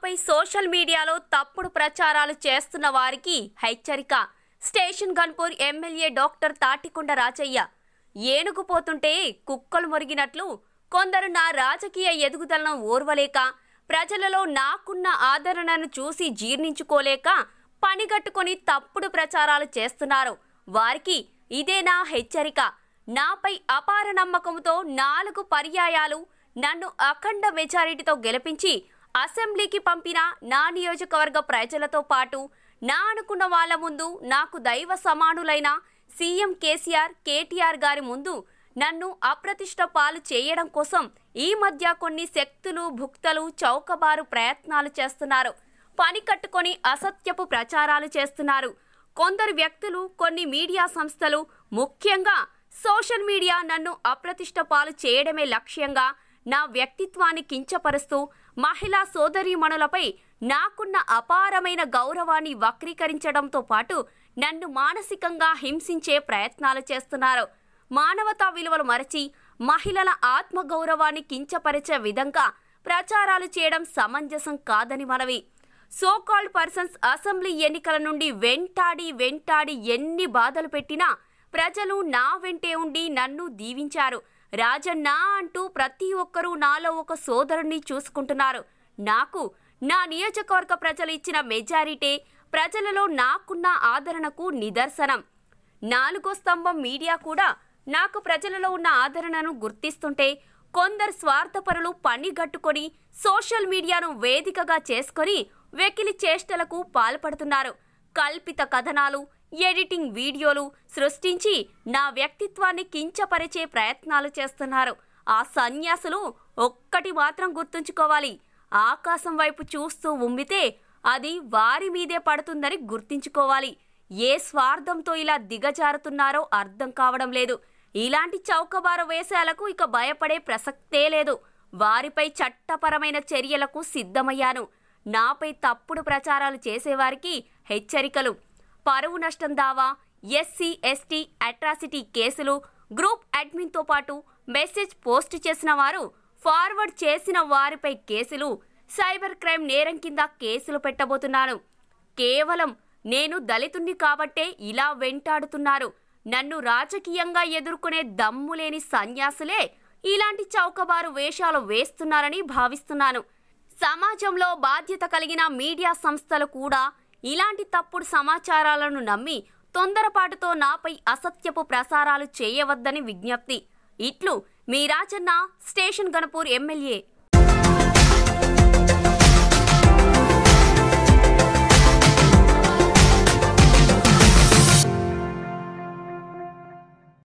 ఆపై సోషల్ మీడియాలో తప్పుడు ప్రచారాలు చేస్తున్న వారికి హెచ్చరిక station Ghanpur MLA doctor Thatikonda Rajaiah ఏనుగుపోతుంటే కుక్కలు మొరిగినట్లు కొందరు నా రాజకీయ ఎదుగుదలను ఓర్వలేక ప్రజలలో నాకున్న ఆదరణను చూసి జీర్ణించుకోలేక పనిగట్టుకొని తప్పుడు ప్రచారాలు చేస్తున్నారు వారికి ఇదే నా హెచ్చరిక నాపై అపార నమ్మకంతో నాలుగు పర్యాయాలు నన్ను అఖండ మెజారిటీతో గెలిపించి అసెంబ్లీకి పంపిన నా నియోజకవర్గ ప్రజలతో పాటు నా అనుకున్న వాళ్ళ ముందు నాకు దైవ సమానులైన సీఎం కేసీఆర్ కేటీఆర్ గారి ముందు నన్ను అప్రతిష్ట పాలు చేయడం కోసం ఈ మధ్య కొన్ని శక్తులు భుక్తలు చౌకబారు ప్రయత్నాలు చేస్తున్నారు పని కట్టుకొని అసత్యపు ప్రచారాలు చేస్తున్నారు కొందరు వ్యక్తులు కొన్ని మీడియా సంస్థలు ముఖ్యంగా సోషల్ మీడియా నన్ను అప్రతిష్ట పాలు చేయడమే లక్ష్యంగా నా వ్యక్తిత్వాన్ని కించపరుస్తూ మహిళా సోదరీమణులపై నాకున్న అపారమైన గౌరవాన్ని వక్రీకరించడంతో పాటు నన్ను మానసికంగా హింసించే ప్రయత్నాలు చేస్తున్నారు మానవతా విలువలు మరచి మహిళల ఆత్మగౌరవాన్ని కించపరిచే విధంగా ప్రచారాలు చేయడం సమంజసం కాదని మనవి సోకాల్డ్ పర్సన్స్ అసెంబ్లీ ఎన్నికల నుండి వెంటాడి వెంటాడి ఎన్ని బాధలు పెట్టినా ప్రజలు నా వెంటే ఉండి నన్ను దీవించారు రాజన్న అంటూ ప్రతి ఒక్కరూ నాలో ఒక సోదరుణ్ణి చూసుకుంటున్నారు నాకు నా నియోజకవర్గ ప్రజలు ఇచ్చిన మెజారిటీ ప్రజలలో నాకున్న ఆదరణకు నిదర్శనం నాలుగో స్తంభం మీడియా కూడా నాకు ప్రజలలో ఉన్న ఆదరణను గుర్తిస్తుంటే కొందరు స్వార్థపరులు పనిగట్టుకొని సోషల్ మీడియాను వేదికగా చేసుకొని వెకిలి చేష్టలకు పాల్పడుతున్నారు కల్పిత కథనాలు ఎడిటింగ్ వీడియోలు సృష్టించి నా వ్యక్తిత్వాన్ని కించపరిచే ప్రయత్నాలు చేస్తున్నారు ఆ సన్యాసులు ఒక్కటి మాత్రం గుర్తుంచుకోవాలి ఆకాశం వైపు చూస్తూ ఉమ్మితే అది వారి మీదే పడుతుందని గుర్తించుకోవాలి ఏ స్వార్థంతో ఇలా దిగజారుతున్నారో అర్థం కావడం లేదు ఇలాంటి చౌకబారు వేషాలకు ఇక భయపడే ప్రసక్తే లేదు వారిపై చట్టపరమైన చర్యలకు సిద్ధమయ్యాను నాపై తప్పుడు ప్రచారాలు చేసేవారికి హెచ్చరికలు పరువు నష్టం దావా ఎస్సీ ఎస్టీ అట్రాసిటీ కేసులు గ్రూప్ అడ్మిన్తో పాటు మెసేజ్ పోస్ట్ చేసిన వారు ఫార్వర్డ్ చేసిన వారిపై కేసులు సైబర్ క్రైమ్ నేరం కింద కేసులు పెట్టబోతున్నాను కేవలం నేను దళితుణ్ణి కాబట్టే ఇలా వెంటాడుతున్నారు నన్ను రాజకీయంగా ఎదుర్కొనే దమ్ము లేని సన్యాసులే ఇలాంటి చౌకబారు వేషాలు వేస్తున్నారని భావిస్తున్నాను సమాజంలో బాధ్యత కలిగిన మీడియా సంస్థలు కూడా ఇలాంటి తప్పుడు సమాచారాలను నమ్మి తొందరపాటుతో నాపై అసత్యపు ప్రసారాలు చేయవద్దని విజ్ఞప్తి ఇట్లు మీ రాజన్న స్టేషన్ గణపూర్ ఎమ్మెల్యే